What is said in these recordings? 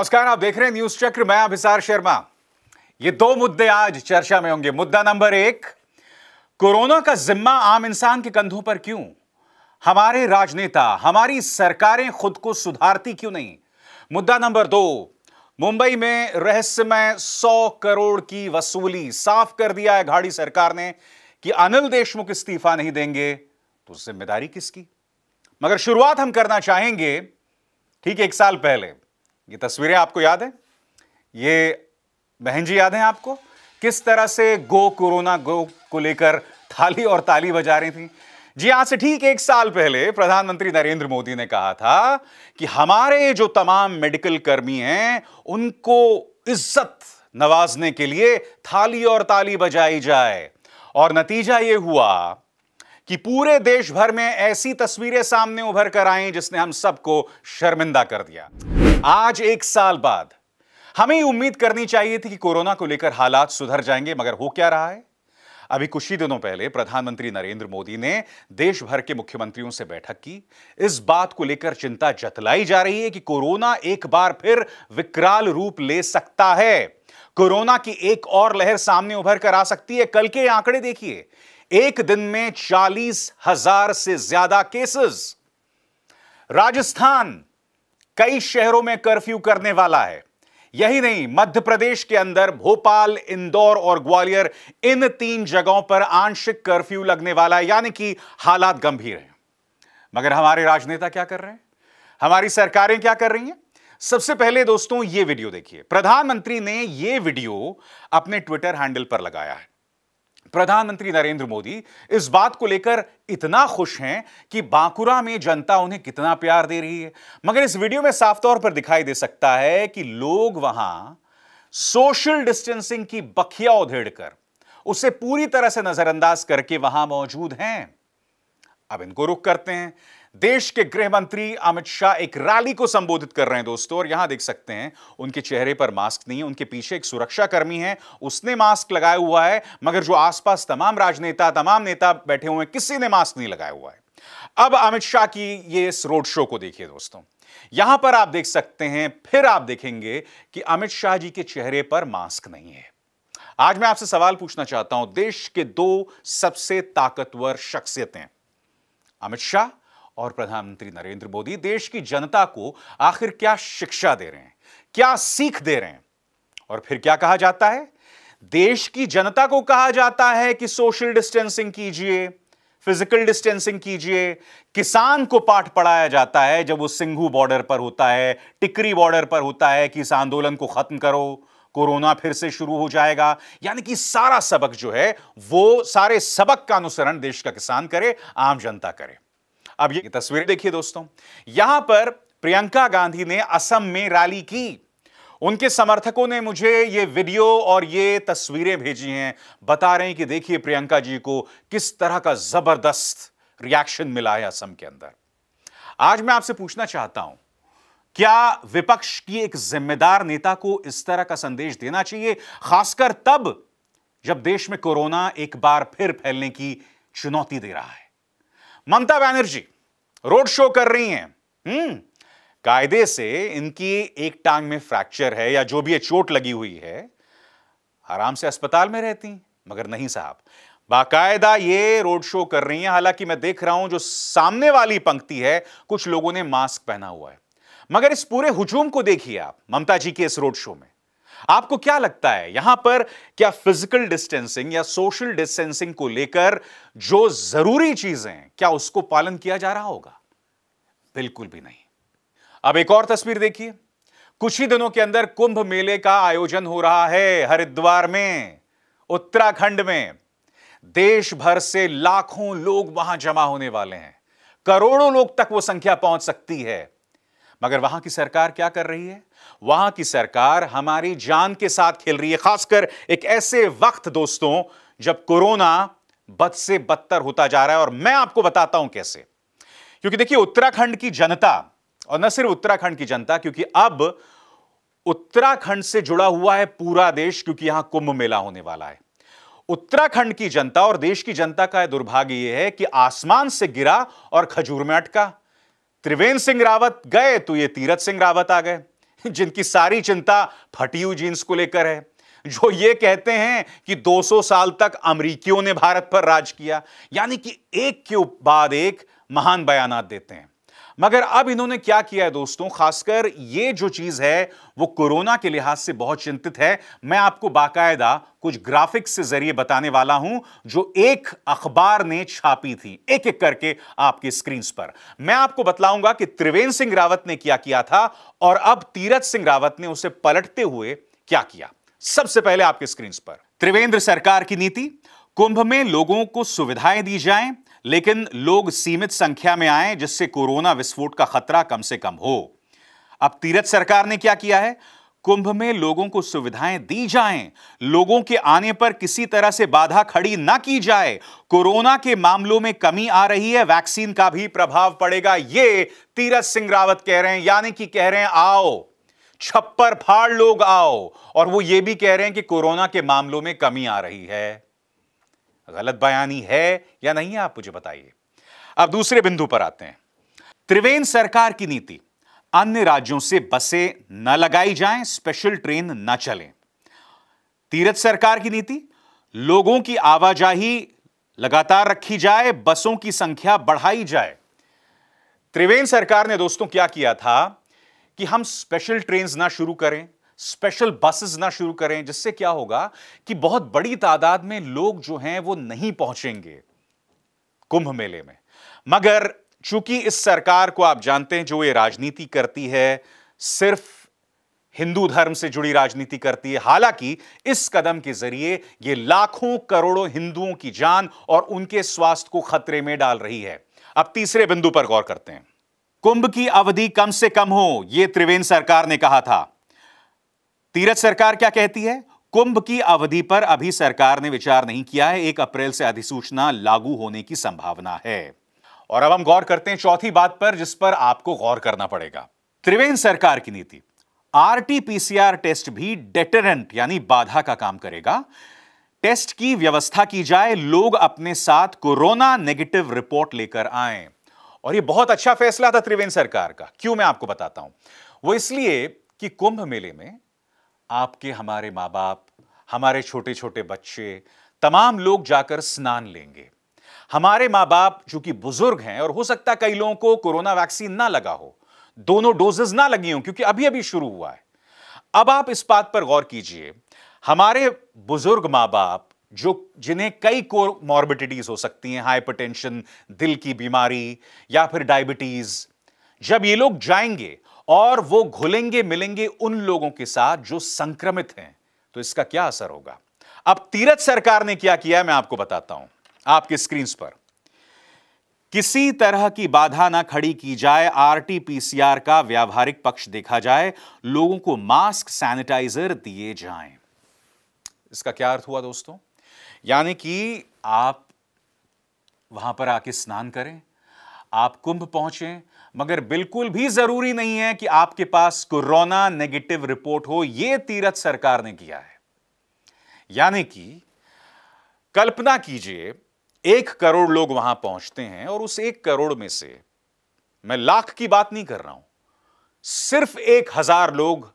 नमस्कार आप देख रहे हैं न्यूज चक्र मैं अभिसार शर्मा ये दो मुद्दे आज चर्चा में होंगे मुद्दा नंबर एक कोरोना का जिम्मा आम इंसान के कंधों पर क्यों हमारे राजनेता हमारी सरकारें खुद को सुधारती क्यों नहीं मुद्दा नंबर दो मुंबई में रहस्यमय सौ करोड़ की वसूली साफ कर दिया है घाड़ी सरकार ने कि अनिल देशमुख इस्तीफा नहीं देंगे तो जिम्मेदारी किसकी मगर शुरुआत हम करना चाहेंगे ठीक एक साल पहले ये तस्वीरें आपको याद हैं ये बहन जी याद हैं आपको किस तरह से गो कोरोना गो को लेकर थाली और ताली बजा रही थी जी आज से ठीक एक साल पहले प्रधानमंत्री नरेंद्र मोदी ने कहा था कि हमारे जो तमाम मेडिकल कर्मी हैं उनको इज्जत नवाजने के लिए थाली और ताली बजाई जाए और नतीजा ये हुआ कि पूरे देश भर में ऐसी तस्वीरें सामने उभर कर आई जिसने हम सबको शर्मिंदा कर दिया आज एक साल बाद हमें उम्मीद करनी चाहिए थी कि कोरोना को लेकर हालात सुधर जाएंगे मगर हो क्या रहा है अभी कुछ ही दिनों पहले प्रधानमंत्री नरेंद्र मोदी ने देश भर के मुख्यमंत्रियों से बैठक की इस बात को लेकर चिंता जतलाई जा रही है कि कोरोना एक बार फिर विकराल रूप ले सकता है कोरोना की एक और लहर सामने उभर कर आ सकती है कल के आंकड़े देखिए एक दिन में चालीस हजार से ज्यादा केसेस राजस्थान कई शहरों में कर्फ्यू करने वाला है यही नहीं मध्य प्रदेश के अंदर भोपाल इंदौर और ग्वालियर इन तीन जगहों पर आंशिक कर्फ्यू लगने वाला है यानी कि हालात गंभीर हैं मगर हमारे राजनेता क्या कर रहे हैं हमारी सरकारें क्या कर रही हैं सबसे पहले दोस्तों यह वीडियो देखिए प्रधानमंत्री ने यह वीडियो अपने ट्विटर हैंडल पर लगाया है प्रधानमंत्री नरेंद्र मोदी इस बात को लेकर इतना खुश हैं कि बांकुरा में जनता उन्हें कितना प्यार दे रही है मगर इस वीडियो में साफ तौर पर दिखाई दे सकता है कि लोग वहां सोशल डिस्टेंसिंग की बखिया उधेड़कर उसे पूरी तरह से नजरअंदाज करके वहां मौजूद हैं अब इनको रुख करते हैं देश के गृह मंत्री अमित शाह एक रैली को संबोधित कर रहे हैं दोस्तों और यहां देख सकते हैं उनके चेहरे पर मास्क नहीं है उनके पीछे एक सुरक्षाकर्मी है उसने मास्क लगाया हुआ है मगर जो आसपास तमाम राजनेता तमाम नेता बैठे हुए हैं किसी ने मास्क नहीं लगाया हुआ है अब अमित शाह की ये इस रोड शो को देखिए दोस्तों यहां पर आप देख सकते हैं फिर आप देखेंगे कि अमित शाह जी के चेहरे पर मास्क नहीं है आज मैं आपसे सवाल पूछना चाहता हूं देश के दो सबसे ताकतवर शख्सियतें अमित शाह और प्रधानमंत्री नरेंद्र मोदी देश की जनता को आखिर क्या शिक्षा दे रहे हैं क्या सीख दे रहे हैं और फिर क्या कहा जाता है देश की जनता को कहा जाता है कि सोशल डिस्टेंसिंग कीजिए फिजिकल डिस्टेंसिंग कीजिए किसान को पाठ पढ़ाया जाता है जब वो सिंघू बॉर्डर पर होता है टिकरी बॉर्डर पर होता है कि इस आंदोलन को खत्म करो कोरोना फिर से शुरू हो जाएगा यानी कि सारा सबक जो है वो सारे सबक का अनुसरण देश का किसान करे आम जनता करे अब ये तस्वीरें देखिए दोस्तों यहां पर प्रियंका गांधी ने असम में रैली की उनके समर्थकों ने मुझे ये वीडियो और ये तस्वीरें भेजी हैं बता रहे हैं कि देखिए प्रियंका जी को किस तरह का जबरदस्त रिएक्शन मिला है असम के अंदर आज मैं आपसे पूछना चाहता हूं क्या विपक्ष की एक जिम्मेदार नेता को इस तरह का संदेश देना चाहिए खासकर तब जब देश में कोरोना एक बार फिर फैलने की चुनौती दे रहा है ममता बैनर्जी रोड शो कर रही हैं हम्म कायदे से इनकी एक टांग में फ्रैक्चर है या जो भी चोट लगी हुई है आराम से अस्पताल में रहती मगर नहीं साहब बाकायदा ये रोड शो कर रही हैं हालांकि मैं देख रहा हूं जो सामने वाली पंक्ति है कुछ लोगों ने मास्क पहना हुआ है मगर इस पूरे हुजूम को देखिए आप ममता जी के इस रोड शो में आपको क्या लगता है यहां पर क्या फिजिकल डिस्टेंसिंग या सोशल डिस्टेंसिंग को लेकर जो जरूरी चीजें क्या उसको पालन किया जा रहा होगा बिल्कुल भी नहीं अब एक और तस्वीर देखिए कुछ ही दिनों के अंदर कुंभ मेले का आयोजन हो रहा है हरिद्वार में उत्तराखंड में देश भर से लाखों लोग वहां जमा होने वाले हैं करोड़ों लोग तक वो संख्या पहुंच सकती है मगर वहां की सरकार क्या कर रही है वहां की सरकार हमारी जान के साथ खेल रही है खासकर एक ऐसे वक्त दोस्तों जब कोरोना बद से बदतर होता जा रहा है और मैं आपको बताता हूं कैसे क्योंकि देखिए उत्तराखंड की जनता और न सिर्फ उत्तराखंड की जनता क्योंकि अब उत्तराखंड से जुड़ा हुआ है पूरा देश क्योंकि यहां कुंभ मेला होने वाला है उत्तराखंड की जनता और देश की जनता का दुर्भाग्य यह है कि आसमान से गिरा और खजूर में अटका त्रिवेंद्र सिंह रावत गए तो ये तीरथ सिंह रावत आ गए जिनकी सारी चिंता फटी हुई जींस को लेकर है जो ये कहते हैं कि 200 साल तक अमरीकियों ने भारत पर राज किया यानी कि एक के बाद एक महान बयानात देते हैं मगर अब इन्होंने क्या किया है दोस्तों खासकर ये जो चीज है वो कोरोना के लिहाज से बहुत चिंतित है मैं आपको बाकायदा कुछ ग्राफिक्स के जरिए बताने वाला हूं जो एक अखबार ने छापी थी एक एक करके आपके स्क्रीन पर मैं आपको बतलाऊंगा कि त्रिवेंद्र सिंह रावत ने क्या किया था और अब तीरथ सिंह रावत ने उसे पलटते हुए क्या किया सबसे पहले आपके स्क्रीन पर त्रिवेंद्र सरकार की नीति कुंभ में लोगों को सुविधाएं दी जाएं लेकिन लोग सीमित संख्या में आए जिससे कोरोना विस्फोट का खतरा कम से कम हो अब तीरथ सरकार ने क्या किया है कुंभ में लोगों को सुविधाएं दी जाएं, लोगों के आने पर किसी तरह से बाधा खड़ी ना की जाए कोरोना के मामलों में कमी आ रही है वैक्सीन का भी प्रभाव पड़ेगा ये तीरथ सिंह रावत कह रहे हैं यानी कि कह रहे हैं आओ छप्पर फाड़ लोग आओ और वो ये भी कह रहे हैं कि कोरोना के मामलों में कमी आ रही है गलत बयानी है या नहीं है आप मुझे बताइए अब दूसरे बिंदु पर आते हैं त्रिवेंद्र सरकार की नीति अन्य राज्यों से बसें न लगाई जाएं, स्पेशल ट्रेन न चलें तीरथ सरकार की नीति लोगों की आवाजाही लगातार रखी जाए बसों की संख्या बढ़ाई जाए त्रिवेंद्र सरकार ने दोस्तों क्या किया था कि हम स्पेशल ट्रेन ना शुरू करें स्पेशल बसेस ना शुरू करें जिससे क्या होगा कि बहुत बड़ी तादाद में लोग जो हैं वो नहीं पहुंचेंगे कुंभ मेले में मगर चूंकि इस सरकार को आप जानते हैं जो ये राजनीति करती है सिर्फ हिंदू धर्म से जुड़ी राजनीति करती है हालांकि इस कदम के जरिए ये लाखों करोड़ों हिंदुओं की जान और उनके स्वास्थ्य को खतरे में डाल रही है अब तीसरे बिंदु पर गौर करते हैं कुंभ की अवधि कम से कम हो यह त्रिवेंद्र सरकार ने कहा था तीरथ सरकार क्या कहती है कुंभ की अवधि पर अभी सरकार ने विचार नहीं किया है एक अप्रैल से अधिसूचना लागू होने की संभावना है और अब हम गौर करते हैं चौथी बात पर जिस पर आपको गौर करना पड़ेगा त्रिवेंद्र सरकार की नीति आरटीपीसीआर टेस्ट भी डेटरेंट यानी बाधा का काम करेगा टेस्ट की व्यवस्था की जाए लोग अपने साथ कोरोना नेगेटिव रिपोर्ट लेकर आए और यह बहुत अच्छा फैसला था त्रिवेंद्र सरकार का क्यों मैं आपको बताता हूं वो इसलिए कि कुंभ मेले में आपके हमारे माँ बाप हमारे छोटे छोटे बच्चे तमाम लोग जाकर स्नान लेंगे हमारे माँ बाप जो कि बुजुर्ग हैं और हो सकता है कई लोगों को कोरोना वैक्सीन ना लगा हो दोनों डोजेज ना लगी हो क्योंकि अभी अभी शुरू हुआ है अब आप इस बात पर गौर कीजिए हमारे बुजुर्ग माँ बाप जो जिन्हें कई को मॉर्बिडिटीज हो सकती हैं हाइपरटेंशन दिल की बीमारी या फिर डायबिटीज जब ये लोग जाएंगे और वो घुलेंगे मिलेंगे उन लोगों के साथ जो संक्रमित हैं तो इसका क्या असर होगा अब तीरथ सरकार ने क्या किया मैं आपको बताता हूं आपके स्क्रीन पर किसी तरह की बाधा ना खड़ी की जाए आरटीपीसीआर का व्यावहारिक पक्ष देखा जाए लोगों को मास्क सैनिटाइजर दिए जाएं इसका क्या अर्थ हुआ दोस्तों यानी कि आप वहां पर आके स्नान करें आप कुंभ पहुंचे मगर बिल्कुल भी जरूरी नहीं है कि आपके पास कोरोना नेगेटिव रिपोर्ट हो यह तीरथ सरकार ने किया है यानी कि कल्पना कीजिए एक करोड़ लोग वहां पहुंचते हैं और उस एक करोड़ में से मैं लाख की बात नहीं कर रहा हूं सिर्फ एक हजार लोग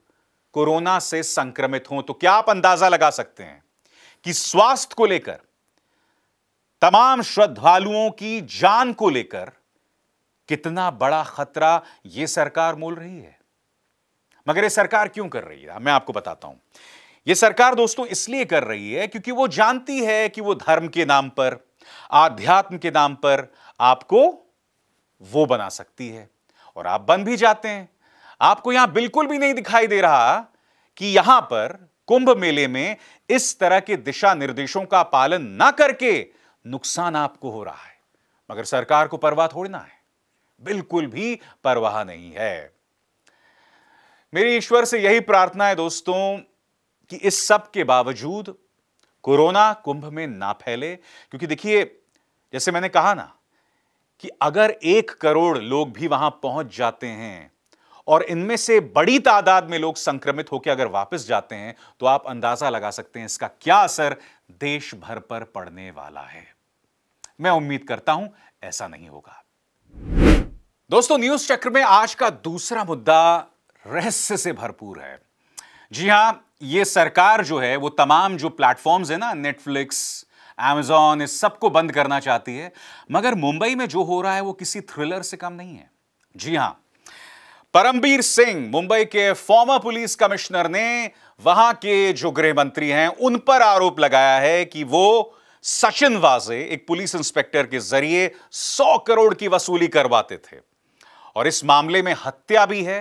कोरोना से संक्रमित हों तो क्या आप अंदाजा लगा सकते हैं कि स्वास्थ्य को लेकर तमाम श्रद्धालुओं की जान को लेकर कितना बड़ा खतरा ये सरकार मोल रही है मगर ये सरकार क्यों कर रही है मैं आपको बताता हूं ये सरकार दोस्तों इसलिए कर रही है क्योंकि वो जानती है कि वो धर्म के नाम पर आध्यात्म के नाम पर आपको वो बना सकती है और आप बन भी जाते हैं आपको यहां बिल्कुल भी नहीं दिखाई दे रहा कि यहां पर कुंभ मेले में इस तरह के दिशा निर्देशों का पालन ना करके नुकसान आपको हो रहा है मगर सरकार को परवाह थोड़ी ना है बिल्कुल भी परवाह नहीं है मेरी ईश्वर से यही प्रार्थना है दोस्तों कि इस सब के बावजूद कोरोना कुंभ में ना फैले क्योंकि देखिए जैसे मैंने कहा ना कि अगर एक करोड़ लोग भी वहां पहुंच जाते हैं और इनमें से बड़ी तादाद में लोग संक्रमित होकर अगर वापस जाते हैं तो आप अंदाजा लगा सकते हैं इसका क्या असर देश भर पर पड़ने वाला है मैं उम्मीद करता हूं ऐसा नहीं होगा दोस्तों न्यूज चक्र में आज का दूसरा मुद्दा रहस्य से भरपूर है जी हां ये सरकार जो है वो तमाम जो प्लेटफॉर्म्स है ना नेटफ्लिक्स एमेजॉन इस सबको बंद करना चाहती है मगर मुंबई में जो हो रहा है वो किसी थ्रिलर से कम नहीं है जी हां परमबीर सिंह मुंबई के फॉर्मर पुलिस कमिश्नर ने वहां के जो गृह मंत्री हैं उन पर आरोप लगाया है कि वो सचिन वाजे एक पुलिस इंस्पेक्टर के जरिए सौ करोड़ की वसूली करवाते थे और इस मामले में हत्या भी है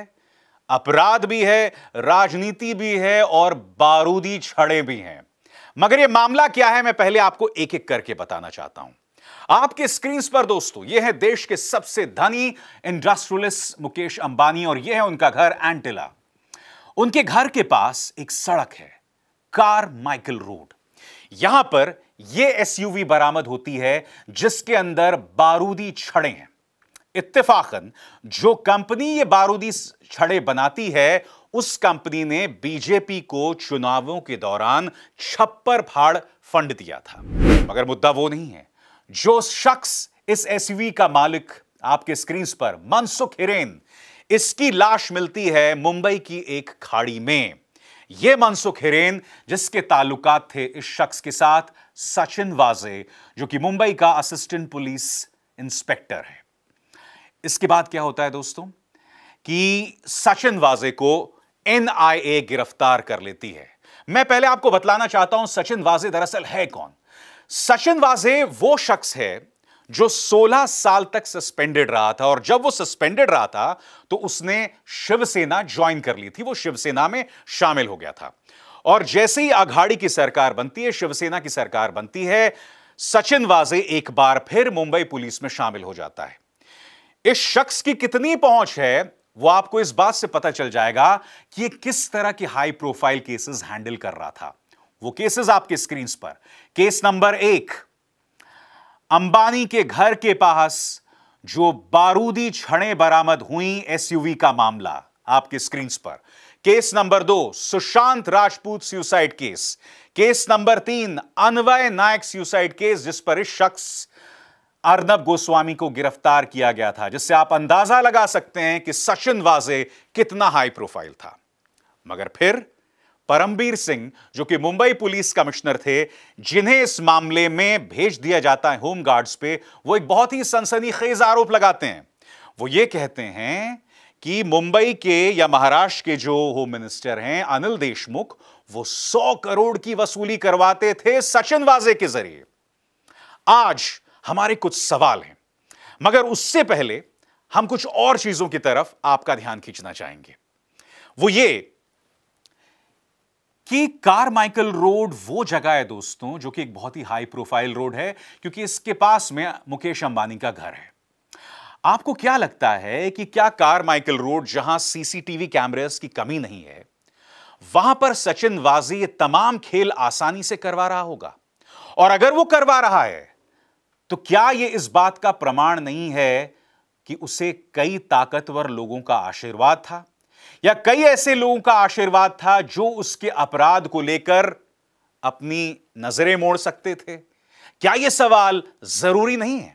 अपराध भी है राजनीति भी है और बारूदी छड़े भी हैं मगर यह मामला क्या है मैं पहले आपको एक एक करके बताना चाहता हूं आपके स्क्रीन पर दोस्तों यह है देश के सबसे धनी इंडस्ट्रियलिस्ट मुकेश अंबानी और यह है उनका घर एंटिला उनके घर के पास एक सड़क है कार माइकल रोड यहां पर यह एसयूवी बरामद होती है जिसके अंदर बारूदी छड़े हैं इत्तेफाकन जो कंपनी ये बारूदी छड़े बनाती है उस कंपनी ने बीजेपी को चुनावों के दौरान छप्पर फाड़ फंड दिया था मगर मुद्दा वो नहीं है जो शख्स इस एसयूवी का मालिक आपके स्क्रीन पर मनसुख हिरेन इसकी लाश मिलती है मुंबई की एक खाड़ी में यह मनसुख हिरेन जिसके ताल्लुकात थे इस शख्स के साथ सचिन वाजे जो कि मुंबई का असिस्टेंट पुलिस इंस्पेक्टर है इसके बाद क्या होता है दोस्तों कि सचिन वाजे को एनआईए गिरफ्तार कर लेती है मैं पहले आपको बतलाना चाहता हूं सचिन वाजे दरअसल है कौन सचिन वाजे वो शख्स है जो 16 साल तक सस्पेंडेड रहा था और जब वो सस्पेंडेड रहा था तो उसने शिवसेना ज्वाइन कर ली थी वो शिवसेना में शामिल हो गया था और जैसे ही आघाड़ी की सरकार बनती है शिवसेना की सरकार बनती है सचिन वाजे एक बार फिर मुंबई पुलिस में शामिल हो जाता है इस शख्स की कितनी पहुंच है वो आपको इस बात से पता चल जाएगा कि ये किस तरह के हाई प्रोफाइल केसेस हैंडल कर रहा था वो केसेस आपके स्क्रीन पर केस नंबर एक अंबानी के घर के पास जो बारूदी छड़े बरामद हुई एसयूवी का मामला आपके स्क्रीन पर केस नंबर दो Sushant Rajput suicide case case number तीन अनवय नायक सुसाइड केस जिस पर इस शख्स अर्नब गोस्वामी को गिरफ्तार किया गया था जिससे आप अंदाजा लगा सकते हैं कि सचिन वाजे कितना हाई प्रोफाइल था मगर फिर परमबीर सिंह जो कि मुंबई पुलिस कमिश्नर थे जिन्हें इस मामले में भेज दिया जाता है होम गार्ड्स पे वो एक बहुत ही सनसनीखेज आरोप लगाते हैं वो ये कहते हैं कि मुंबई के या महाराष्ट्र के जो होम मिनिस्टर हैं अनिल देशमुख वो सौ करोड़ की वसूली करवाते थे सचिन वाजे के जरिए आज हमारे कुछ सवाल हैं मगर उससे पहले हम कुछ और चीजों की तरफ आपका ध्यान खींचना चाहेंगे वो ये कि कारमाइकल रोड वो जगह है दोस्तों जो कि एक बहुत ही हाई प्रोफाइल रोड है क्योंकि इसके पास में मुकेश अंबानी का घर है आपको क्या लगता है कि क्या कारमाइकल रोड जहां सीसीटीवी कैमरेज की कमी नहीं है वहां पर सचिन वाजी ये तमाम खेल आसानी से करवा रहा होगा और अगर वो करवा रहा है तो क्या यह इस बात का प्रमाण नहीं है कि उसे कई ताकतवर लोगों का आशीर्वाद था या कई ऐसे लोगों का आशीर्वाद था जो उसके अपराध को लेकर अपनी नजरें मोड़ सकते थे क्या यह सवाल जरूरी नहीं है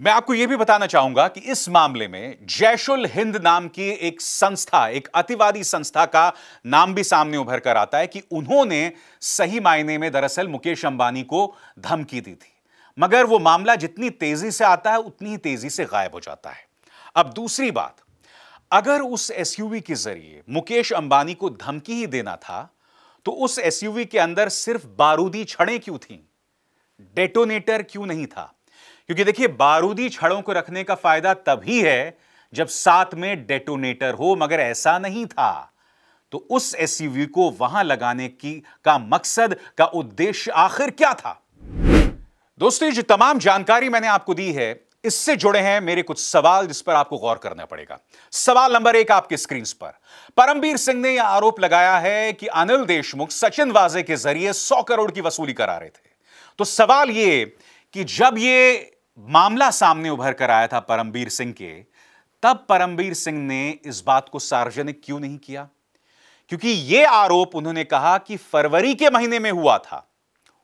मैं आपको यह भी बताना चाहूंगा कि इस मामले में जैशुल हिंद नाम की एक संस्था एक अतिवादी संस्था का नाम भी सामने उभर कर आता है कि उन्होंने सही मायने में दरअसल मुकेश अंबानी को धमकी दी थी मगर वो मामला जितनी तेजी से आता है उतनी ही तेजी से गायब हो जाता है अब दूसरी बात अगर उस एसयूवी के जरिए मुकेश अंबानी को धमकी ही देना था तो उस एसयूवी के अंदर सिर्फ बारूदी छड़ें क्यों थी डेटोनेटर क्यों नहीं था क्योंकि देखिए बारूदी छड़ों को रखने का फायदा तभी है जब साथ में डेटोनेटर हो मगर ऐसा नहीं था तो उस एसयूवी को वहां लगाने की का मकसद का उद्देश्य आखिर क्या था दोस्तों जो तमाम जानकारी मैंने आपको दी है इससे जुड़े हैं मेरे कुछ सवाल जिस पर आपको गौर करना पड़ेगा सवाल नंबर एक आपके स्क्रीन पर परमबीर सिंह ने यह आरोप लगाया है कि अनिल देशमुख सचिन वाजे के जरिए सौ करोड़ की वसूली करा रहे थे तो सवाल यह कि जब यह मामला सामने उभर कर आया था परमबीर सिंह के तब परमबीर सिंह ने इस बात को सार्वजनिक क्यों नहीं किया क्योंकि यह आरोप उन्होंने कहा कि फरवरी के महीने में हुआ था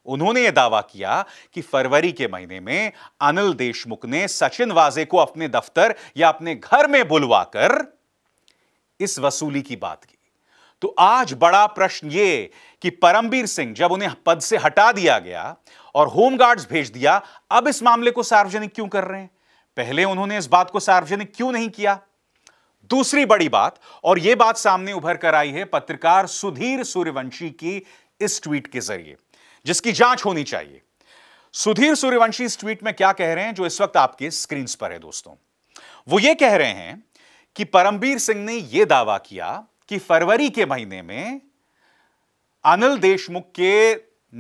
उन्होंने यह दावा किया कि फरवरी के महीने में अनिल देशमुख ने सचिन वाजे को अपने दफ्तर या अपने घर में बुलवाकर इस वसूली की बात की तो आज बड़ा प्रश्न यह कि परमबीर सिंह जब उन्हें पद से हटा दिया गया और होमगार्ड्स भेज दिया अब इस मामले को सार्वजनिक क्यों कर रहे हैं पहले उन्होंने इस बात को सार्वजनिक क्यों नहीं किया दूसरी बड़ी बात और यह बात सामने उभर कर आई है पत्रकार सुधीर सूर्यवंशी की इस ट्वीट के जरिए जिसकी जांच होनी चाहिए सुधीर सूर्यवंशी इस ट्वीट में क्या कह रहे हैं जो इस वक्त आपके स्क्रीन पर है दोस्तों वो ये कह रहे हैं कि परमबीर सिंह ने यह दावा किया कि फरवरी के महीने में अनिल देशमुख के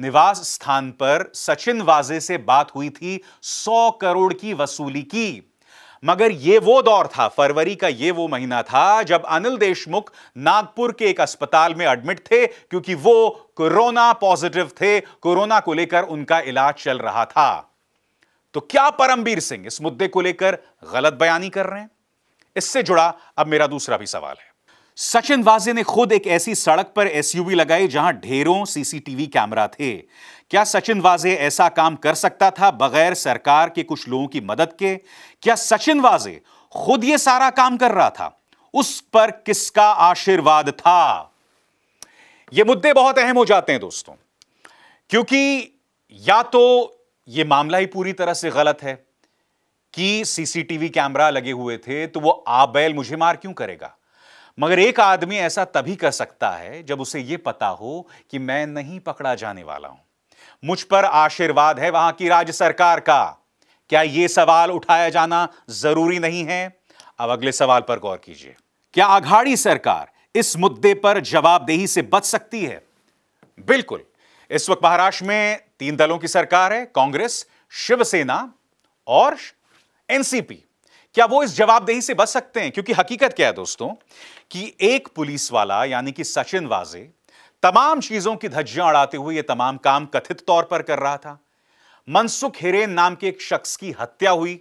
निवास स्थान पर सचिन वाजे से बात हुई थी सौ करोड़ की वसूली की मगर ये वो दौर था फरवरी का ये वो महीना था जब अनिल देशमुख नागपुर के एक अस्पताल में एडमिट थे क्योंकि वो कोरोना पॉजिटिव थे कोरोना को लेकर उनका इलाज चल रहा था तो क्या परमबीर सिंह इस मुद्दे को लेकर गलत बयानी कर रहे हैं इससे जुड़ा अब मेरा दूसरा भी सवाल है सचिन वाजे ने खुद एक ऐसी सड़क पर एसयूवी लगाई जहां ढेरों सीसीटीवी कैमरा थे क्या सचिन वाजे ऐसा काम कर सकता था बगैर सरकार के कुछ लोगों की मदद के क्या सचिन वाजे खुद ये सारा काम कर रहा था उस पर किसका आशीर्वाद था ये मुद्दे बहुत अहम हो जाते हैं दोस्तों क्योंकि या तो ये मामला ही पूरी तरह से गलत है कि सीसीटीवी कैमरा लगे हुए थे तो वो आबैल मुझे मार क्यों करेगा मगर एक आदमी ऐसा तभी कर सकता है जब उसे यह पता हो कि मैं नहीं पकड़ा जाने वाला हूं मुझ पर आशीर्वाद है वहां की राज्य सरकार का क्या यह सवाल उठाया जाना जरूरी नहीं है अब अगले सवाल पर गौर कीजिए क्या आघाड़ी सरकार इस मुद्दे पर जवाबदेही से बच सकती है बिल्कुल इस वक्त महाराष्ट्र में तीन दलों की सरकार है कांग्रेस शिवसेना और एनसीपी क्या वो इस जवाबदेही से बच सकते हैं क्योंकि हकीकत क्या है दोस्तों कि एक पुलिस वाला यानी कि सचिन वाजे तमाम चीजों की धज्जियां उड़ाते हुए यह तमाम काम कथित तौर पर कर रहा था मनसुख हिरेन नाम के एक शख्स की हत्या हुई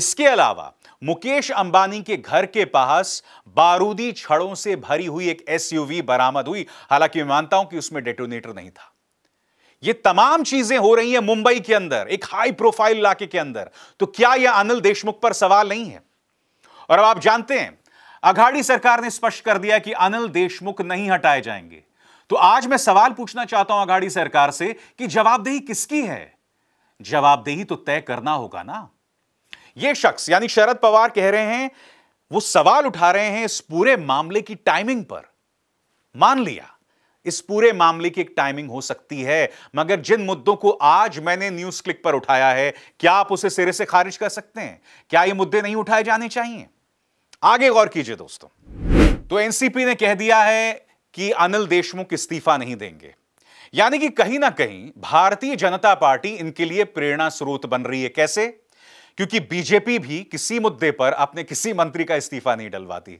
इसके अलावा मुकेश अंबानी के घर के पास बारूदी छड़ों से भरी हुई एक एसयूवी बरामद हुई हालांकि मैं मानता हूं कि उसमें डेटोनेटर नहीं था ये तमाम चीजें हो रही हैं मुंबई के अंदर एक हाई प्रोफाइल इलाके के अंदर तो क्या यह अनिल देशमुख पर सवाल नहीं है और अब आप जानते हैं अघाड़ी सरकार ने स्पष्ट कर दिया कि अनिल देशमुख नहीं हटाए जाएंगे तो आज मैं सवाल पूछना चाहता हूं अघाड़ी सरकार से कि जवाबदेही किसकी है जवाबदेही तो तय करना होगा ना यह शख्स यानी शरद पवार कह रहे हैं वो सवाल उठा रहे हैं इस पूरे मामले की टाइमिंग पर मान लिया इस पूरे मामले की एक टाइमिंग हो सकती है मगर जिन मुद्दों को आज मैंने न्यूज क्लिक पर उठाया है क्या आप उसे सिरे से खारिज कर सकते हैं क्या ये मुद्दे नहीं उठाए जाने चाहिए आगे गौर कीजिए दोस्तों तो एनसीपी ने कह दिया है कि अनिल देशमुख इस्तीफा नहीं देंगे यानी कि कहीं ना कहीं भारतीय जनता पार्टी इनके लिए प्रेरणा स्रोत बन रही है कैसे क्योंकि बीजेपी भी किसी मुद्दे पर अपने किसी मंत्री का इस्तीफा नहीं डलवाती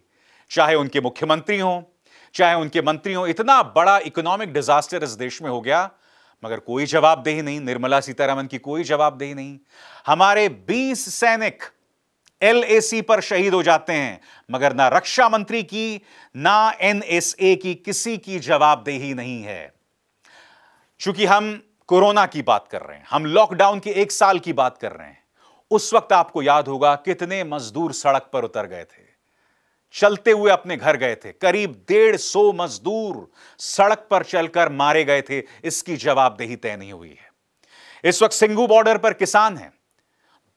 चाहे उनके मुख्यमंत्री हों चाहे उनके मंत्री हों इतना बड़ा इकोनॉमिक डिजास्टर इस देश में हो गया मगर कोई जवाबदेही नहीं निर्मला सीतारमन की कोई जवाबदेही नहीं हमारे 20 सैनिक एलएसी पर शहीद हो जाते हैं मगर ना रक्षा मंत्री की ना एनएसए की किसी की जवाबदेही नहीं है चूंकि हम कोरोना की बात कर रहे हैं हम लॉकडाउन के एक साल की बात कर रहे हैं उस वक्त आपको याद होगा कितने मजदूर सड़क पर उतर गए थे चलते हुए अपने घर गए थे करीब डेढ़ सौ मजदूर सड़क पर चलकर मारे गए थे इसकी जवाबदेही तय नहीं हुई है इस वक्त सिंगू बॉर्डर पर किसान हैं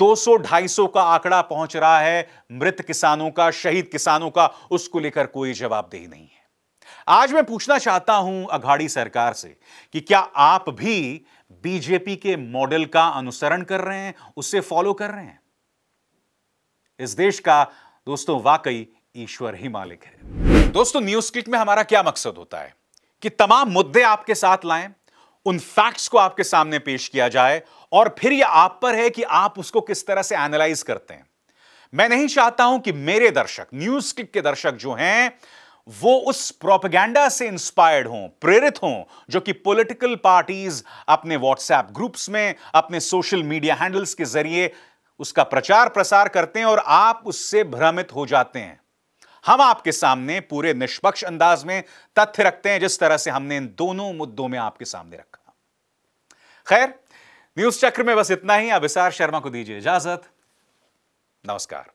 200-250 का आंकड़ा पहुंच रहा है मृत किसानों का शहीद किसानों का उसको लेकर कोई जवाबदेही नहीं है आज मैं पूछना चाहता हूं अघाड़ी सरकार से कि क्या आप भी बीजेपी के मॉडल का अनुसरण कर रहे हैं उसे फॉलो कर रहे हैं इस देश का दोस्तों वाकई ईश्वर ही मालिक है दोस्तों न्यूज किट में हमारा क्या मकसद होता है कि तमाम मुद्दे आपके साथ लाएं उन फैक्ट्स को आपके सामने पेश किया जाए और फिर यह आप पर है कि आप उसको किस तरह से एनालाइज करते हैं मैं नहीं चाहता हूं कि मेरे दर्शक न्यूज क्लिक के दर्शक जो हैं वो उस प्रोपेगेंडा से इंस्पायर्ड हों प्रेरित हों जो कि पॉलिटिकल पार्टीज अपने व्हाट्सएप ग्रुप्स में अपने सोशल मीडिया हैंडल्स के जरिए उसका प्रचार प्रसार करते हैं और आप उससे भ्रमित हो जाते हैं हम आपके सामने पूरे निष्पक्ष अंदाज में तथ्य रखते हैं जिस तरह से हमने इन दोनों मुद्दों में आपके सामने रखा खैर न्यूज चक्र में बस इतना ही अब शर्मा को दीजिए इजाजत नमस्कार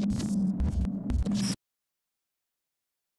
you